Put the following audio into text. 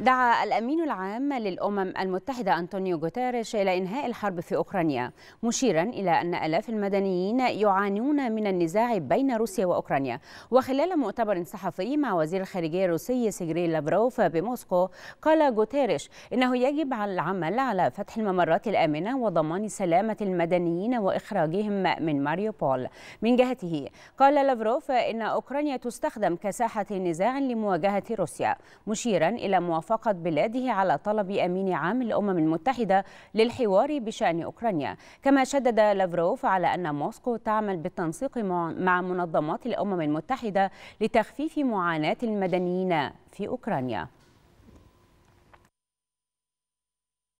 دعا الأمين العام للأمم المتحدة أنطونيو غوتيريش إلى إنهاء الحرب في أوكرانيا مشيرا إلى أن ألاف المدنيين يعانون من النزاع بين روسيا وأوكرانيا وخلال مؤتمر صحفي مع وزير الخارجية الروسي سيجري لافروف بموسكو قال غوتيريش إنه يجب على العمل على فتح الممرات الآمنة وضمان سلامة المدنيين وإخراجهم من ماريوبول من جهته قال لافروف إن أوكرانيا تستخدم كساحة نزاع لمواجهة روسيا مشيرا إلى موافقة موافقة بلاده على طلب أمين عام الأمم المتحدة للحوار بشأن أوكرانيا كما شدد لافروف على أن موسكو تعمل بالتنسيق مع منظمات الأمم المتحدة لتخفيف معاناة المدنيين في أوكرانيا